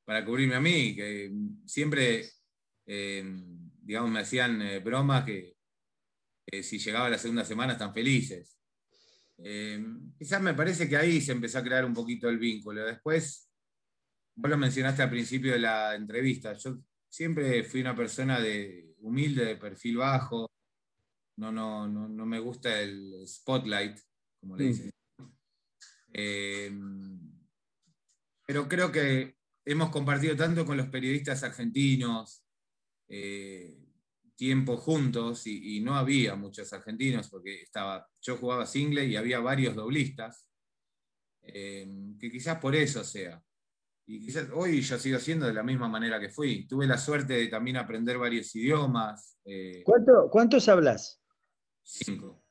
para cubrirme a mí, que mm, siempre, em, digamos, me hacían broma eh, bromas que si llegaba la segunda semana están felices. Em, quizás me parece que ahí se empezó a crear un poquito el vínculo. Después, vos lo mencionaste al principio de la entrevista, yo siempre fui una persona de, humilde, de perfil bajo, no, no, no, me gusta el spotlight, como le mm. dicen. Eh, pero creo que hemos compartido tanto con los periodistas argentinos, eh, tiempo juntos, y, no había muchos argentinos, porque estaba, yo jugaba single y había varios doblistas, eh, que quizás por eso sea y quizás hoy yo sigo haciendo de la misma manera que fui. Tuve la suerte de también aprender varios idiomas. Eh,
¿Cuántos hablas? Cinco.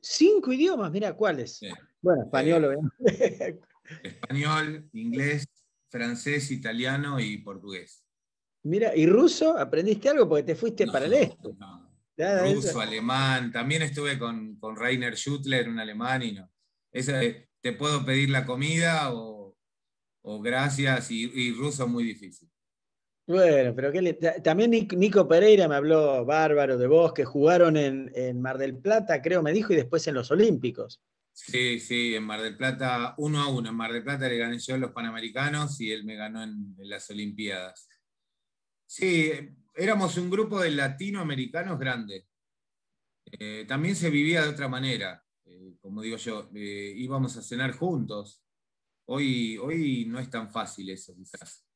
Cinco idiomas, mira, ¿cuáles? Bueno, español,
eh, Español, inglés, francés, italiano y portugués.
Mira, ¿y ruso? ¿Aprendiste algo? Porque te fuiste para el este. ruso,
alemán, también estuve con, Rainer schutler un alemán, y no. te puedo pedir la comida o Oh, gracias y, ruso muy difícil.
Bueno, pero que también Nico Pereira me habló bárbaro de vos, que jugaron en, en, Mar del Plata, creo me dijo, y después en los Olímpicos.
Sí, sí, en Mar del Plata, uno a uno. En Mar del Plata le gané yo a los Panamericanos y él me ganó en, las Olimpiadas. Sí, éramos un grupo de latinoamericanos grande. Eh, también se vivía de otra manera, eh, como digo yo, eh, íbamos a cenar juntos, Hoy, hoy no es tan fácil eso, quizás.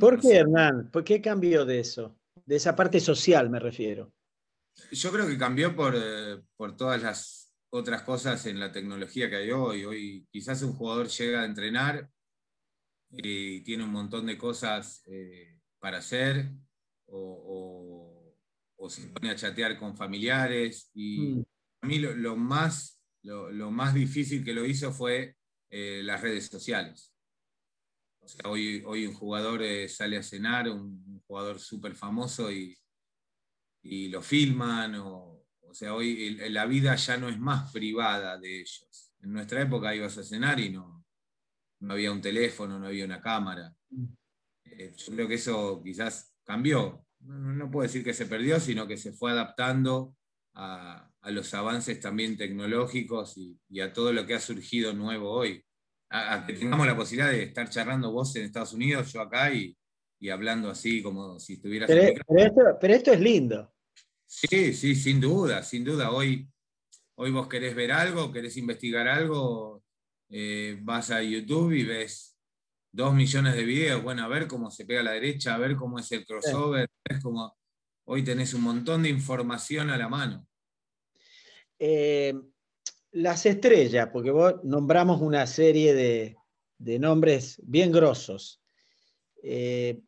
¿Por qué,
Hernán? ¿Por qué cambió de eso? De esa parte social me refiero.
Yo creo que cambió por, eh, por todas las otras cosas en la tecnología que hay hoy. Hoy quizás un jugador llega a entrenar y eh, tiene un montón de cosas eh, para hacer o, se pone a chatear con familiares. Y mm. a mí lo, más, lo más difícil que lo hizo fue eh, las redes sociales. O sea, hoy, hoy un jugador eh, sale a cenar, un, jugador súper famoso y, lo filman. O, sea, hoy la vida ya no es más privada de ellos. En nuestra época ibas a cenar y no, no había un teléfono, no había una cámara. Eh, yo creo que eso quizás cambió. No, no, puedo decir que se perdió, sino que se fue adaptando a, a los avances también tecnológicos y, a todo lo que ha surgido nuevo hoy. A, que tengamos la posibilidad de estar charlando vos en Estados Unidos, yo acá, y, hablando así como si estuvieras...
Pero, esto, es lindo.
Sí, sí, sin duda, sin duda. Hoy, hoy vos querés ver algo, querés investigar algo, eh, vas a YouTube y ves dos millones de videos. Bueno, a ver cómo se pega a la derecha, a ver cómo es el crossover, es como... Hoy tenés un montón de información a la mano.
Eh, las estrellas, porque vos nombramos una serie de, nombres bien grosos. Eh,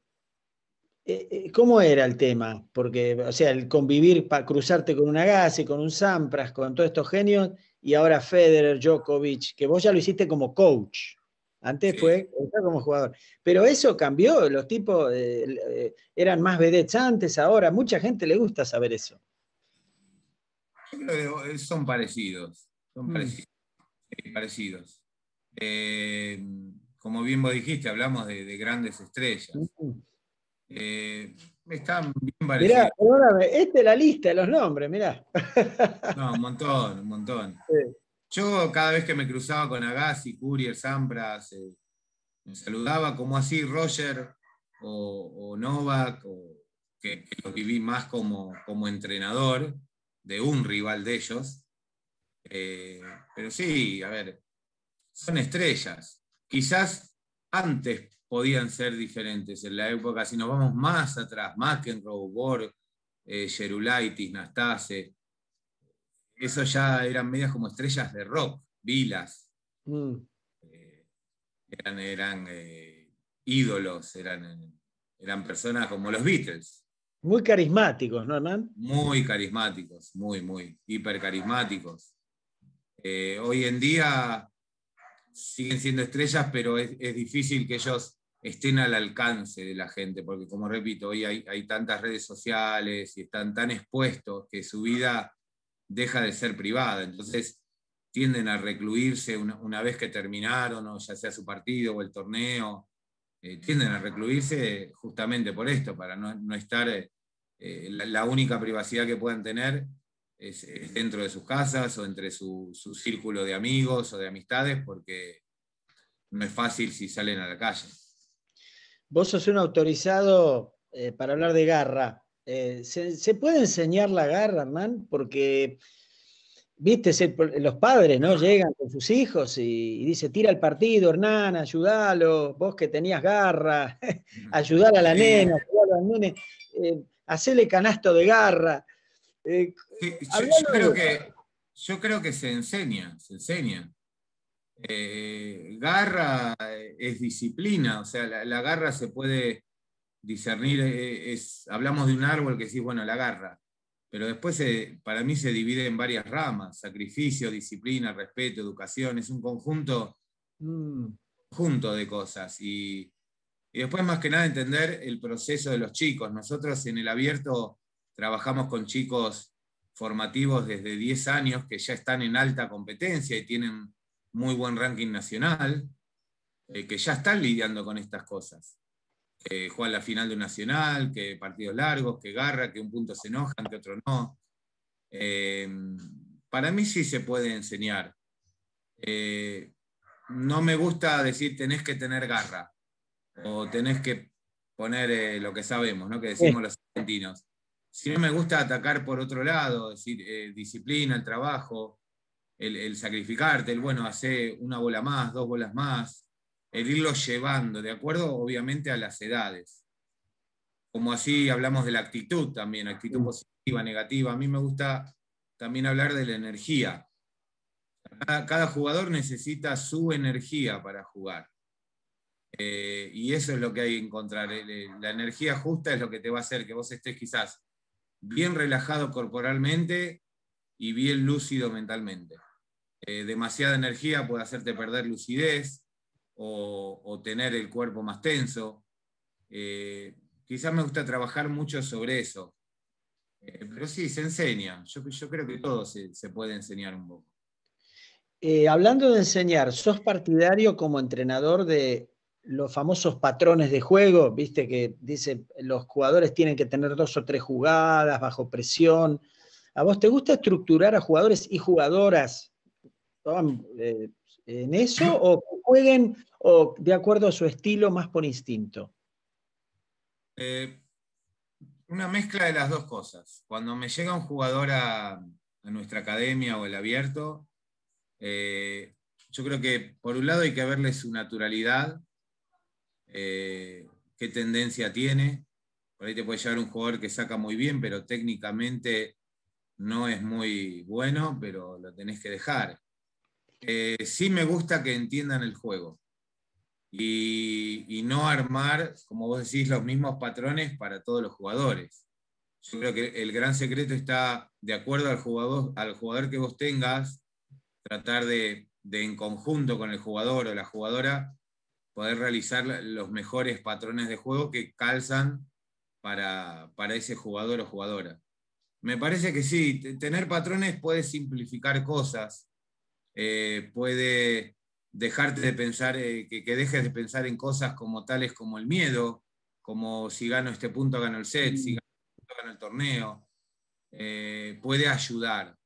eh, ¿Cómo era el tema? Porque, o sea, el convivir, para cruzarte con un Agassi, con un Sampras, con todos estos genios, y ahora Federer, Djokovic, que vos ya lo hiciste como coach. Antes fue como jugador. Pero eso cambió, los tipos eran más vedettes antes, ahora mucha gente le gusta saber eso
son parecidos, son mm. parecidos. Eh, como bien vos dijiste, hablamos de, grandes estrellas. Mm. Eh, están bien parecidos.
Mirá, esta es la lista de los nombres, mirá.
No, un montón, un montón. Yo cada vez que me cruzaba con Agassi, Courier, Sampras, eh, me saludaba como así Roger o, Novak, que, lo viví más como, como entrenador, de un rival de ellos. Eh, pero sí, a ver, son estrellas. Quizás antes podían ser diferentes en la época, si nos vamos más atrás, McEnroe, Borg, eh, Gerulaitis, Nastase, eso ya eran medias como estrellas de rock, vilas. Mm. Eh, eran eran eh, ídolos, eran, eran personas como los Beatles.
Muy carismáticos, ¿no, Muy
carismáticos, muy, muy, hipercarismáticos. Eh, hoy en día siguen siendo estrellas, pero es, difícil que ellos estén al alcance de la gente, porque como repito, hoy hay, tantas redes sociales y están tan expuestos que su vida deja de ser privada. Entonces, tienden a recluirse una, vez que terminaron, ya sea su partido o el torneo, eh, tienden a recluirse justamente por esto, para no, no estar, eh, eh, la, única privacidad que puedan tener es, dentro de sus casas o entre su, su, círculo de amigos o de amistades, porque no es fácil si salen a la calle.
Vos sos un autorizado para hablar de garra. ¿se, ¿se, puede enseñar la garra, man? Porque viste, los padres, ¿no? Llegan con sus hijos y, dicen, dice, tira el partido, Hernán, ayudalo, vos que tenías garra, ayudar a la nena, eh, ayudar nene, canasto de garra.
Eh, yo, creo que, se enseña, se enseña. Eh, garra es disciplina, o sea, la, garra se puede discernir, hablamos de un árbol que decís, bueno, la garra. Pero después para mí se divide en varias ramas, sacrificio, disciplina, respeto, educación, es un conjunto, conjunto mm, de cosas. Y, después más que nada entender el proceso de los chicos. Nosotros en el abierto trabajamos con chicos formativos desde 10 años que ya están en alta competencia y tienen muy buen ranking nacional, eh, que ya están lidiando con estas cosas eh, juega la final de un nacional, que partidos largos, que garra, que un punto se enoja, que otro no. Eh, para mí sí se puede enseñar. Eh, no me gusta decir tenés que tener garra o tenés que poner eh, lo que sabemos, ¿no? que decimos los argentinos. Si no me gusta atacar por otro lado, decir disciplina, el trabajo, el, el, sacrificarte, el bueno, hacer una bola más, dos bolas más, el irlo llevando, de acuerdo obviamente a las edades. Como así hablamos de la actitud también, actitud mm. positiva, negativa. A mí me gusta también hablar de la energía. Cada, jugador necesita su energía para jugar. Eh, y eso es lo que hay que encontrar. Eh, eh, la energía justa es lo que te va a hacer que vos estés quizás bien relajado corporalmente y bien lúcido mentalmente. demasiada energía puede hacerte perder lucidez, o, tener el cuerpo más tenso. Eh, quizás me gusta trabajar mucho sobre eso. Eh, pero sí, se enseña. Yo, creo que todo se, puede enseñar un poco.
Eh, hablando de enseñar, ¿sos partidario como entrenador de los famosos patrones de juego? Viste que dice los jugadores tienen que tener dos o tres jugadas bajo presión. ¿A vos te gusta estructurar a jugadores y jugadoras? en eso o jueguen o de acuerdo a su estilo más por instinto?
Eh, una mezcla de las dos cosas. Cuando me llega un jugador a, nuestra academia o el abierto, eh, yo creo que por un lado hay que verle su naturalidad, eh, qué tendencia tiene. Por ahí te puede llegar un jugador que saca muy bien, pero técnicamente no es muy bueno, pero lo tenés que dejar. Eh, sí me gusta que entiendan el juego y, y, no armar, como vos decís, los mismos patrones para todos los jugadores. Yo creo que el gran secreto está, de acuerdo al jugador, al jugador que vos tengas, tratar de, de en conjunto con el jugador o la jugadora, poder realizar los mejores patrones de juego que calzan para, para ese jugador o jugadora. Me parece que sí, tener patrones puede simplificar cosas, eh, puede dejarte de pensar, eh, que, dejes de pensar en cosas como tales como el miedo, como si gano este punto, gano el set, si mm. gano el torneo. Eh, puede ayudar,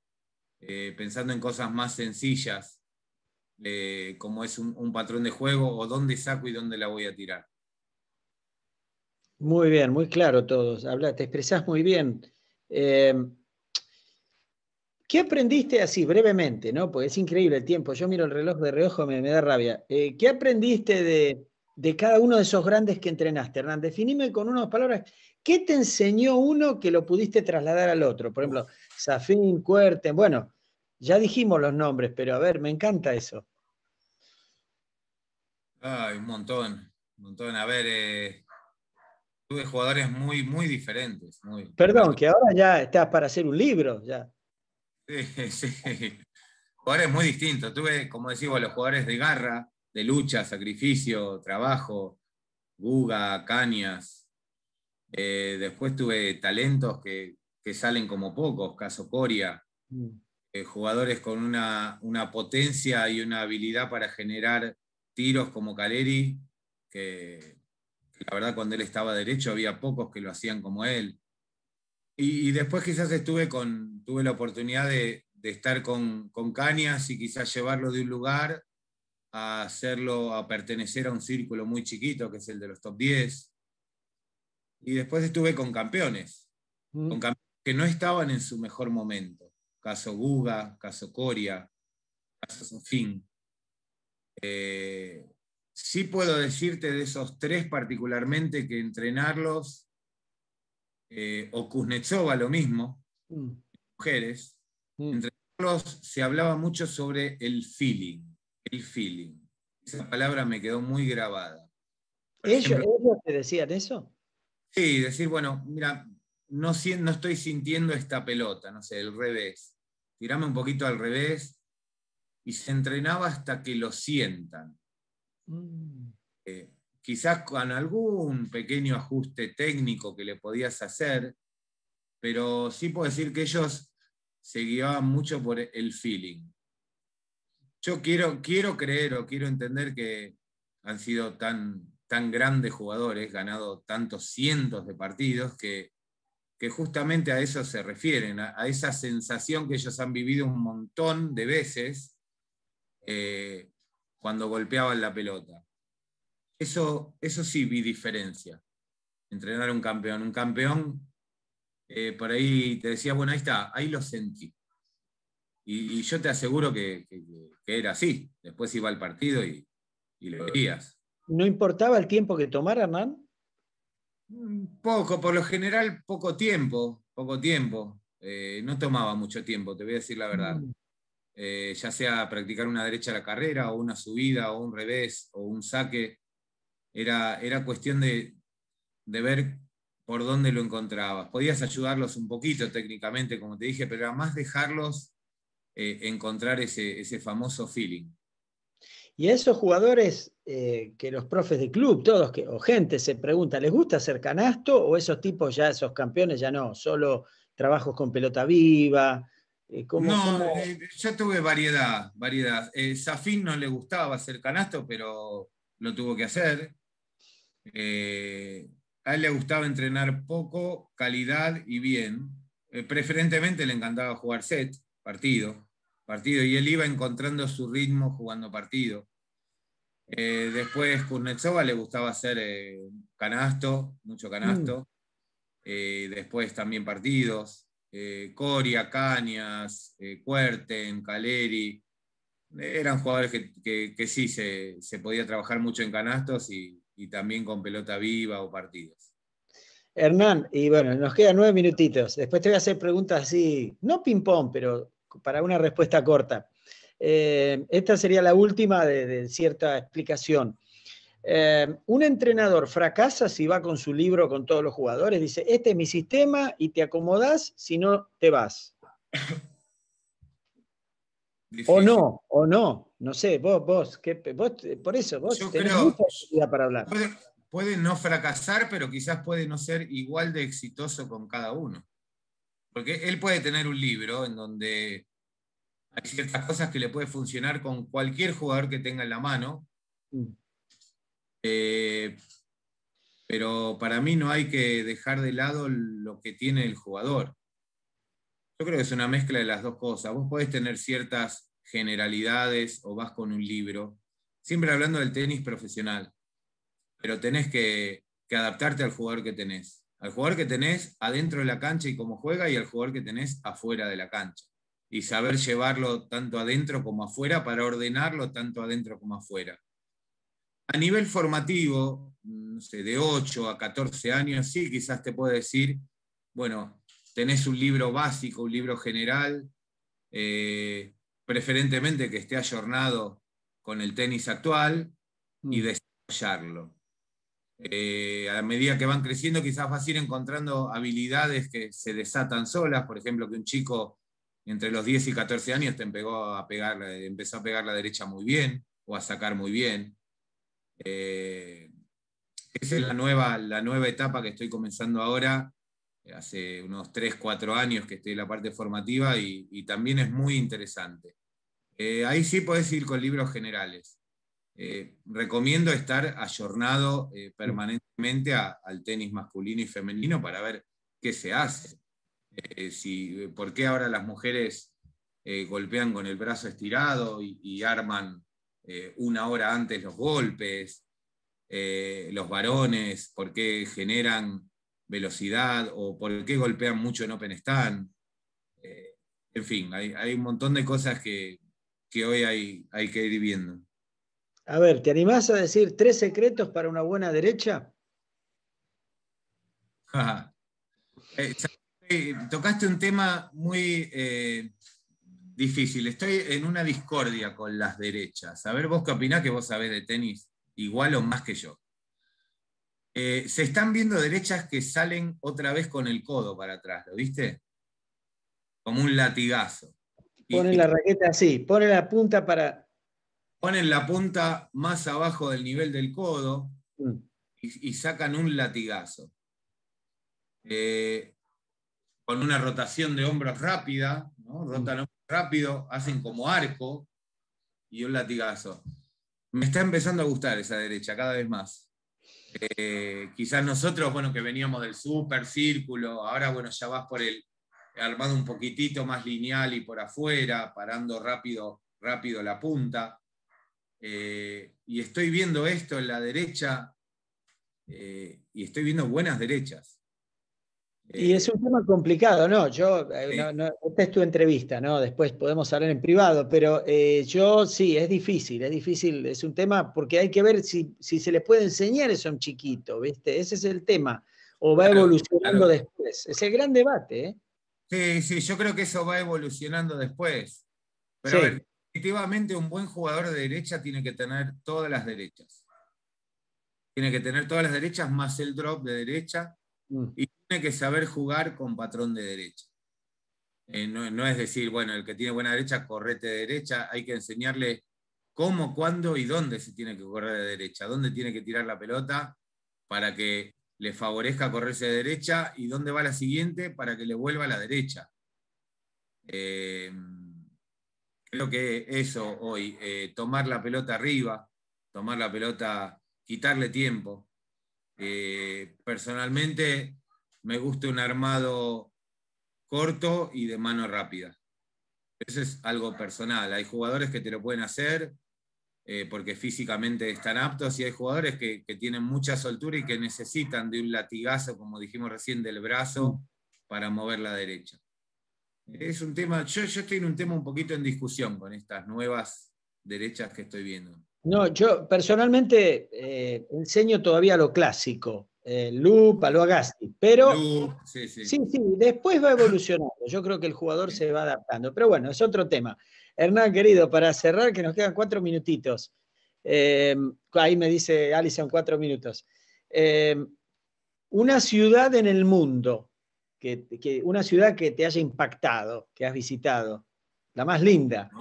pensando en cosas más sencillas, como es un, patrón de juego o dónde saco y dónde la voy a tirar.
Muy bien, muy claro todos. Habla, te expresás muy bien. ¿Qué aprendiste así brevemente, no? Porque es increíble el tiempo. Yo miro el reloj de reojo, me, me da rabia. Eh, ¿Qué aprendiste de, cada uno de esos grandes que entrenaste, Hernán? Definime con unas palabras. ¿Qué te enseñó uno que lo pudiste trasladar al otro? Por ejemplo, Safin, Cuerten, bueno, ya dijimos los nombres, pero a ver, me encanta eso.
Ay, un montón, un montón. A ver, eh, tuve jugadores muy, muy diferentes.
Perdón, que ahora ya estás para hacer un libro,
ya. Sí, sí. Jugadores muy distintos. Tuve, como decimos, los jugadores de garra, de lucha, sacrificio, trabajo, Guga, Cañas. Eh, después tuve talentos que, salen como pocos, caso Coria. Mm. Eh, jugadores con una, potencia y una habilidad para generar tiros como Caleri, que la verdad cuando él estaba derecho había pocos que lo hacían como él. Y, después quizás estuve con, tuve la oportunidad de, estar con, con, Cañas y quizás llevarlo de un lugar a hacerlo, a pertenecer a un círculo muy chiquito, que es el de los top 10. Y después estuve mm. con campeones, que no estaban en su mejor momento. Caso Guga, caso Coria, caso Sofín. Eh, sí puedo decirte de esos tres particularmente que entrenarlos eh, o Kuznetsova lo mismo, mm. mujeres. Mm. Entre ellos se hablaba mucho sobre el feeling, el feeling. Esa palabra me quedó muy grabada. ¿Ellos,
te decían eso?
Sí, decir, bueno, mira, no, estoy sintiendo esta pelota, no sé, el revés. Tirame un poquito al revés. Y se entrenaba hasta que lo sientan. Mm. Eh, quizás con algún pequeño ajuste técnico que le podías hacer, pero sí puedo decir que ellos se guiaban mucho por el feeling. Yo quiero, quiero creer o quiero entender que han sido tan, tan grandes jugadores, ganado tantos cientos de partidos, que, justamente a eso se refieren, a, esa sensación que ellos han vivido un montón de veces eh, cuando golpeaban la pelota. Eso, eso sí vi diferencia. Entrenar a un campeón. Un campeón, eh, por ahí te decía, bueno, ahí está, ahí lo sentí. Y, yo te aseguro que, era así. Después iba al partido y, lo le veías. ¿No importaba el tiempo que tomara, Hernán? Mm, poco, por lo general, poco tiempo, poco tiempo. Eh, no tomaba mucho tiempo, te voy a decir la verdad. Mm. Eh, ya sea practicar una derecha a la carrera, o una subida, o un revés, o un saque, era, cuestión de, ver por dónde lo encontrabas. Podías ayudarlos un poquito técnicamente, como te dije, pero era más dejarlos eh, encontrar ese, famoso feeling.
Y a esos jugadores eh, que los profes de club, todos que, o gente se pregunta, ¿les gusta hacer canasto o esos tipos ya, esos campeones ya no? Solo trabajos con pelota viva. Eh, no,
ya tuve variedad, variedad. Safin no le gustaba hacer canasto, pero lo tuvo que hacer. Eh, a él le gustaba entrenar poco, calidad y bien. Eh, preferentemente le encantaba jugar set, partido, partido, y él iba encontrando su ritmo jugando partido. Eh, después Kuznetsova le gustaba hacer canasto, mucho canasto. Mm. después también partidos. Coria, Cañas, Cuerten, Caleri, eran jugadores que, sí se, se, podía trabajar mucho en canastos y, y también con pelota viva o partidos.
Hernán, y bueno, nos quedan nueve minutitos. Después te voy a hacer preguntas así, no ping-pong, pero para una respuesta corta. Eh, esta sería la última de, cierta explicación. Eh, un entrenador fracasa si va con su libro con todos los jugadores, dice, este es mi sistema y te acomodás, si no, te vas. O no, o no, no sé, vos, vos,
por eso, vos tenés creo, mucha para hablar. Puede, no fracasar, pero quizás puede no ser igual de exitoso con cada uno. Porque él puede tener un libro en donde hay ciertas cosas que le puede funcionar con cualquier jugador que tenga en la mano. Mm. Eh, pero para mí no hay que dejar de lado lo que tiene el jugador. Yo creo que es una mezcla de las dos cosas. Vos podés tener ciertas generalidades o vas con un libro, siempre hablando del tenis profesional, pero tenés que, adaptarte al jugador que tenés, al jugador que tenés adentro de la cancha y cómo juega y al jugador que tenés afuera de la cancha. Y saber llevarlo tanto adentro como afuera para ordenarlo tanto adentro como afuera. A nivel formativo, no sé, de 8 a 14 años, sí, quizás te puedo decir, bueno, tenés un libro básico, un libro general, eh, preferentemente que esté ayornado con el tenis actual y mm. desarrollarlo. Eh, a medida que van creciendo, quizás vas a ir encontrando habilidades que se desatan solas, por ejemplo, que un chico entre los 10 y 14 años te empezó a pegar, empezó a pegar la derecha muy bien o a sacar muy bien. Eh, esa es la nueva, la nueva etapa que estoy comenzando ahora eh, hace unos 3, 4 años que estoy en la parte formativa y, también es muy interesante. Eh, ahí sí podés ir con libros generales. Eh, recomiendo estar ayornado permanentemente al tenis masculino y femenino para ver qué se hace. si, ¿Por qué ahora las mujeres golpean con el brazo estirado y, y arman una hora antes los golpes? los varones, ¿por qué generan velocidad o por qué golpean mucho en Open Stand. Eh, en fin, hay, un montón de cosas que, hoy hay, hay que ir viendo.
A ver, ¿te animás a decir tres secretos para una buena derecha?
Eh, eh, tocaste un tema muy difícil. Estoy en una discordia con las derechas. A ver, vos qué opinás que vos sabés de tenis igual o más que yo. Eh, se están viendo derechas que salen otra vez con el codo para atrás, ¿lo viste? Como un latigazo.
Ponen la raqueta así, ponen la punta para...
Ponen la punta más abajo del nivel del codo mm. y, sacan un latigazo. Eh, con una rotación de hombros rápida, ¿no? Mm. rotan hombros rápido, hacen como arco y un latigazo. Me está empezando a gustar esa derecha cada vez más. Eh, quizás nosotros, bueno, que veníamos del super círculo, ahora, bueno, ya vas por el armado un poquitito más lineal y por afuera, parando rápido, rápido la punta. Eh, y estoy viendo esto en la derecha eh, y estoy viendo buenas derechas. Y
es un tema complicado, ¿no? Yo, eh, esta es tu entrevista, ¿no? Después podemos hablar en privado, pero eh, yo sí, es difícil, es difícil, es un tema porque hay que ver si, se les puede enseñar eso a un chiquito, ¿viste? Ese es el tema, o va evolucionando después. Es el gran debate,
¿eh? Sí, sí, yo creo que eso va evolucionando después. Pero efectivamente un buen jugador de derecha tiene que tener todas las derechas. Tiene que tener todas las derechas más el drop de derecha Mm. Y tiene que saber jugar con patrón de derecha. Eh, no, es decir, bueno, el que tiene buena derecha, correte de derecha. Hay que enseñarle cómo, cuándo y dónde se tiene que correr de derecha, dónde tiene que tirar la pelota para que le favorezca correrse de derecha y dónde va la siguiente para que le vuelva a la derecha. Eh, creo que eso hoy, eh, tomar la pelota arriba, tomar la pelota, quitarle tiempo, eh, personalmente me gusta un armado corto y de mano rápida. Eso es algo personal. Hay jugadores que te lo pueden hacer eh, porque físicamente están aptos y hay jugadores que, tienen mucha soltura y que necesitan de un latigazo, como dijimos recién, del brazo para mover la derecha. Es un tema, yo estoy en un tema un poquito en discusión con estas nuevas derechas que estoy viendo. No,
yo personalmente eh, enseño todavía lo clásico, eh, Lupa, Lu, lo pero sí, sí. después va evolucionando. Yo creo que el jugador se va adaptando, pero bueno, es otro tema. Hernán, querido, para cerrar, que nos quedan cuatro minutitos. Em, ahí me dice Alison, cuatro minutos. Em, una ciudad en el mundo, que, una ciudad que te haya impactado, que has visitado, la más linda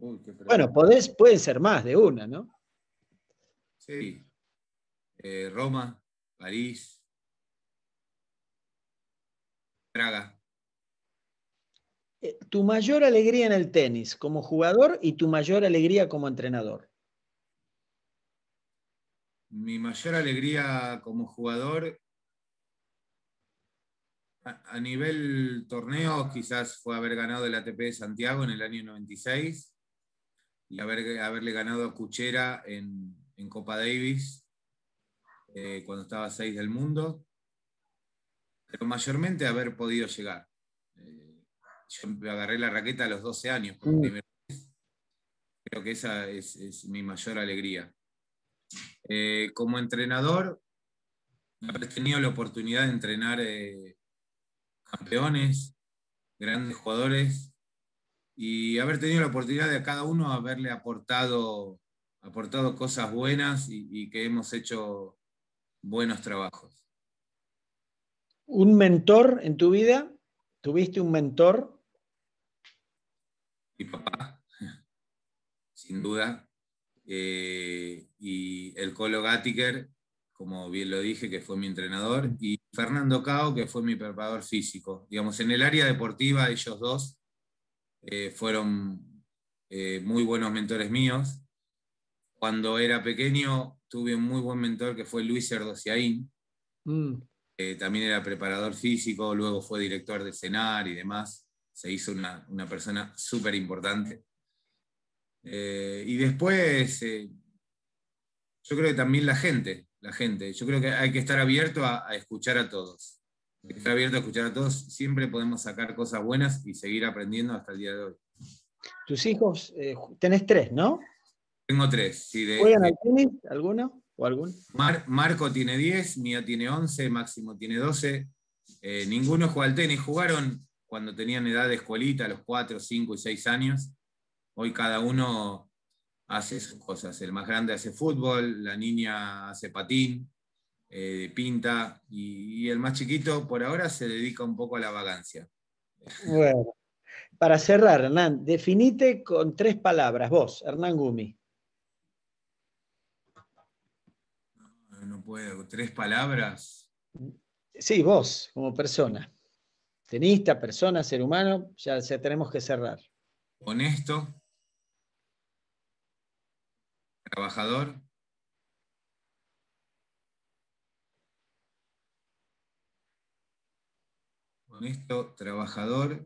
bueno,
pueden ser más de una, ¿no?
Sí. Eh, Roma, París, Praga.
Eh, tu mayor alegría en el tenis como jugador y tu mayor alegría como
entrenador. Mi mayor alegría como jugador a, a nivel torneo quizás fue haber ganado el ATP de Santiago en el año 96 y haber, haberle ganado a Cuchera en, Copa Davis eh, cuando estaba 6 del mundo, pero mayormente haber podido llegar. Eh, yo agarré la raqueta a los 12 años mm. Creo que esa es, mi mayor alegría. Eh, como entrenador, he tenido la oportunidad de entrenar campeones, grandes jugadores, y haber tenido la oportunidad de cada uno haberle aportado, aportado cosas buenas y, que hemos hecho buenos trabajos.
¿Un mentor en tu vida? ¿Tuviste un mentor?
Mi papá, sin duda. Eh, y el Colo Gattiker, como bien lo dije, que fue mi entrenador, y Fernando Cao, que fue mi preparador físico. Digamos, en el área deportiva, ellos dos eh, fueron eh, muy buenos mentores míos. Cuando era pequeño tuve un muy buen mentor que fue Luis Erdociaín. Mm. Eh, también era preparador físico, luego fue director de cenar y demás. Se hizo una, persona súper importante. y después, yo creo que también la gente, la gente. Yo creo que hay que estar abierto a escuchar a todos. Está abierto a escuchar a todos. Siempre podemos sacar cosas buenas y seguir aprendiendo hasta el día de hoy.
¿Tus hijos? Eh, tenés tres, ¿no?
Tengo tres. ¿Juegan al
tenis alguno
o algún? Marco tiene 10, Mía tiene 11, Máximo tiene 12. Eh, ninguno juega al tenis. Jugaron cuando tenían edad de escuelita, a los 4, 5 y 6 años. Hoy cada uno hace sus cosas. El más grande hace fútbol, la niña hace patín, eh, pinta, y, el más chiquito por ahora se dedica un poco a la vagancia.
Bueno, para cerrar, Hernán, definite con tres palabras, vos, Hernán Gumi.
No, puedo, tres palabras.
Sí, vos, como persona. Tenista, persona, ser humano, ya, ya tenemos que cerrar.
Honesto. Trabajador. honesto, trabajador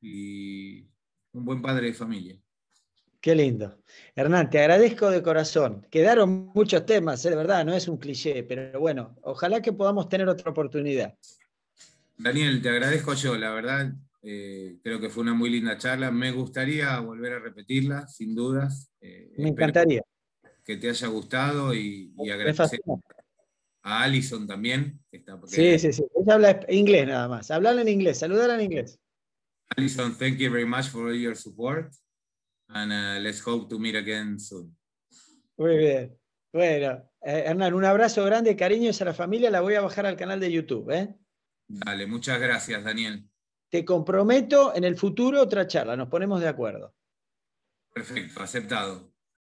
y un buen padre de familia.
Qué lindo. Hernán, te agradezco de corazón. Quedaron muchos temas, es eh, verdad, no es un cliché, pero bueno, ojalá que podamos tener otra oportunidad.
Daniel, te agradezco yo, la verdad, eh, creo que fue una muy linda charla. Me gustaría volver a repetirla, sin dudas. Eh, Me encantaría. Que te haya gustado y, y agradecer a Alison también.
está Sí, sí, sí. Ella habla inglés nada más. Hablar en inglés, saludar en inglés.
Alison, thank you very much for all your support. And uh, let's hope to meet again soon.
Muy bien. Bueno, eh, Hernán, un abrazo grande, cariños a la familia. La voy a bajar al canal de YouTube. ¿eh?
Dale, muchas gracias, Daniel.
Te comprometo en el futuro otra charla. Nos ponemos de acuerdo.
Perfecto, aceptado.